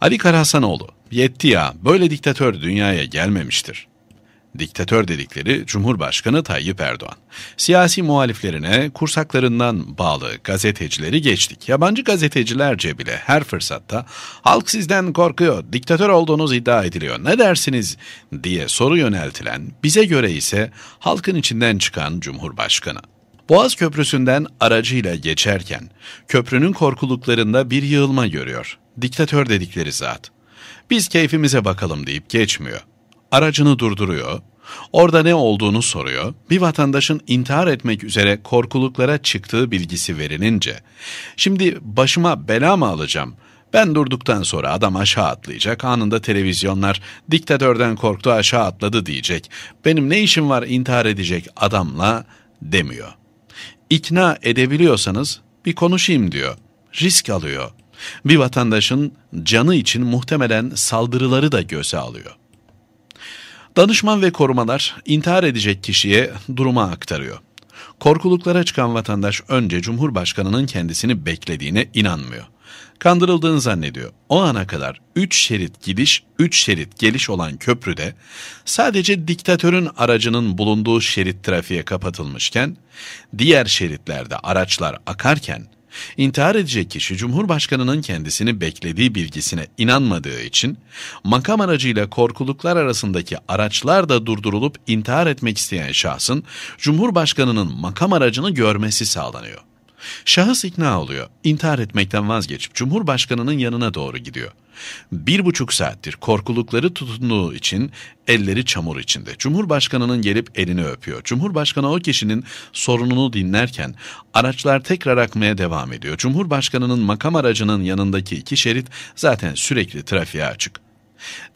Ali Karahasanoğlu, yetti ya böyle diktatör dünyaya gelmemiştir. Diktatör dedikleri Cumhurbaşkanı Tayyip Erdoğan. Siyasi muhaliflerine kursaklarından bağlı gazetecileri geçtik. Yabancı gazetecilerce bile her fırsatta halk sizden korkuyor, diktatör olduğunuz iddia ediliyor, ne dersiniz diye soru yöneltilen, bize göre ise halkın içinden çıkan Cumhurbaşkanı. Boğaz Köprüsü'nden aracıyla geçerken köprünün korkuluklarında bir yığılma görüyor diktatör dedikleri zat. Biz keyfimize bakalım deyip geçmiyor. Aracını durduruyor, orada ne olduğunu soruyor, bir vatandaşın intihar etmek üzere korkuluklara çıktığı bilgisi verilince, şimdi başıma bela mı alacağım, ben durduktan sonra adam aşağı atlayacak, anında televizyonlar diktatörden korktu aşağı atladı diyecek, benim ne işim var intihar edecek adamla demiyor. İkna edebiliyorsanız bir konuşayım diyor, risk alıyor. Bir vatandaşın canı için muhtemelen saldırıları da göze alıyor. Danışman ve korumalar intihar edecek kişiye duruma aktarıyor. Korkuluklara çıkan vatandaş önce Cumhurbaşkanı'nın kendisini beklediğine inanmıyor. Kandırıldığını zannediyor. O ana kadar 3 şerit gidiş, 3 şerit geliş olan köprüde sadece diktatörün aracının bulunduğu şerit trafiğe kapatılmışken, diğer şeritlerde araçlar akarken İntihar edecek kişi Cumhurbaşkanı'nın kendisini beklediği bilgisine inanmadığı için makam aracıyla korkuluklar arasındaki araçlar da durdurulup intihar etmek isteyen şahsın Cumhurbaşkanı'nın makam aracını görmesi sağlanıyor. Şahıs ikna oluyor. İntihar etmekten vazgeçip Cumhurbaşkanı'nın yanına doğru gidiyor. Bir buçuk saattir korkulukları tutunduğu için elleri çamur içinde. Cumhurbaşkanının gelip elini öpüyor. Cumhurbaşkanı o kişinin sorununu dinlerken araçlar tekrar akmaya devam ediyor. Cumhurbaşkanının makam aracının yanındaki iki şerit zaten sürekli trafiğe açık.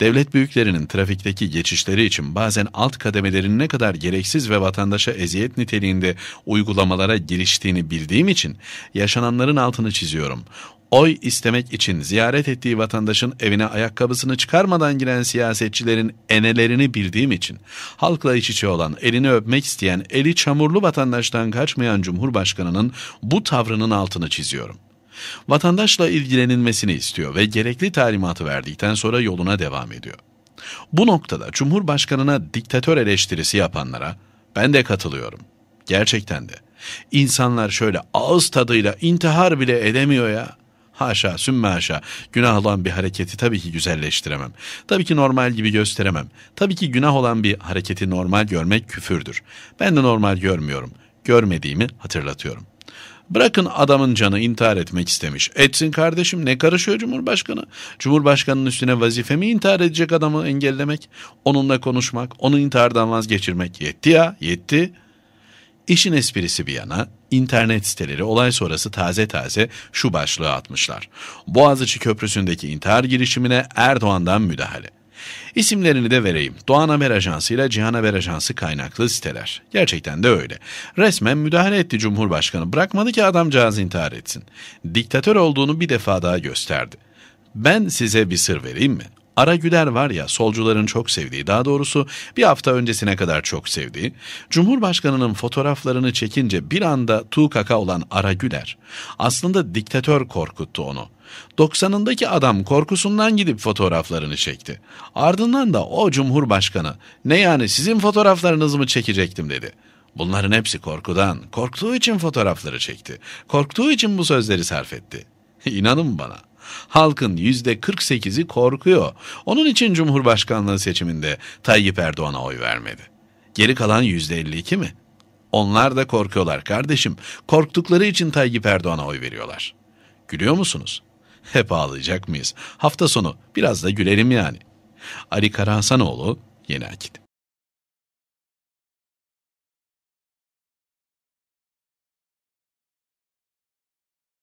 Devlet büyüklerinin trafikteki geçişleri için bazen alt kademelerin ne kadar gereksiz ve vatandaşa eziyet niteliğinde uygulamalara giriştiğini bildiğim için yaşananların altını çiziyorum. Oy istemek için ziyaret ettiği vatandaşın evine ayakkabısını çıkarmadan giren siyasetçilerin enelerini bildiğim için, halkla iç içe olan, elini öpmek isteyen, eli çamurlu vatandaştan kaçmayan Cumhurbaşkanı'nın bu tavrının altını çiziyorum.'' Vatandaşla ilgilenilmesini istiyor ve gerekli talimatı verdikten sonra yoluna devam ediyor. Bu noktada Cumhurbaşkanına diktatör eleştirisi yapanlara ben de katılıyorum. Gerçekten de. İnsanlar şöyle ağız tadıyla intihar bile edemiyor ya. Haşa sümme haşa günah olan bir hareketi tabii ki güzelleştiremem. Tabii ki normal gibi gösteremem. Tabii ki günah olan bir hareketi normal görmek küfürdür. Ben de normal görmüyorum. Görmediğimi hatırlatıyorum. Bırakın adamın canı intihar etmek istemiş. Etsin kardeşim ne karışıyor Cumhurbaşkanı? Cumhurbaşkanının üstüne vazife mi intihar edecek adamı engellemek? Onunla konuşmak, onu intihardan vazgeçirmek yetti ya yetti. İşin esprisi bir yana internet siteleri olay sonrası taze taze şu başlığı atmışlar. Boğaziçi Köprüsü'ndeki intihar girişimine Erdoğan'dan müdahale. İsimlerini de vereyim. Doğan Haber Ajansı ile Cihan Haber Ajansı kaynaklı siteler. Gerçekten de öyle. Resmen müdahale etti Cumhurbaşkanı. Bırakmadı ki adamcağız intihar etsin. Diktatör olduğunu bir defa daha gösterdi. Ben size bir sır vereyim mi? Ara Güler var ya solcuların çok sevdiği daha doğrusu bir hafta öncesine kadar çok sevdiği Cumhurbaşkanının fotoğraflarını çekince bir anda tuğ kaka olan Ara Güler aslında diktatör korkuttu onu. 90'ındaki adam korkusundan gidip fotoğraflarını çekti. Ardından da o cumhurbaşkanı ne yani sizin fotoğraflarınızı mı çekecektim dedi. Bunların hepsi korkudan, korktuğu için fotoğrafları çekti. Korktuğu için bu sözleri sarf etti. İnanın bana.'' Halkın yüzde 48'i korkuyor. Onun için Cumhurbaşkanlığı seçiminde Tayyip Erdoğan'a oy vermedi. Geri kalan yüzde 52 mi? Onlar da korkuyorlar kardeşim. Korktukları için Tayyip Erdoğan'a oy veriyorlar. Gülüyor musunuz? Hep ağlayacak mıyız? Hafta sonu biraz da gülelim yani. Ali Karahsanoğlu, Yeni Akit.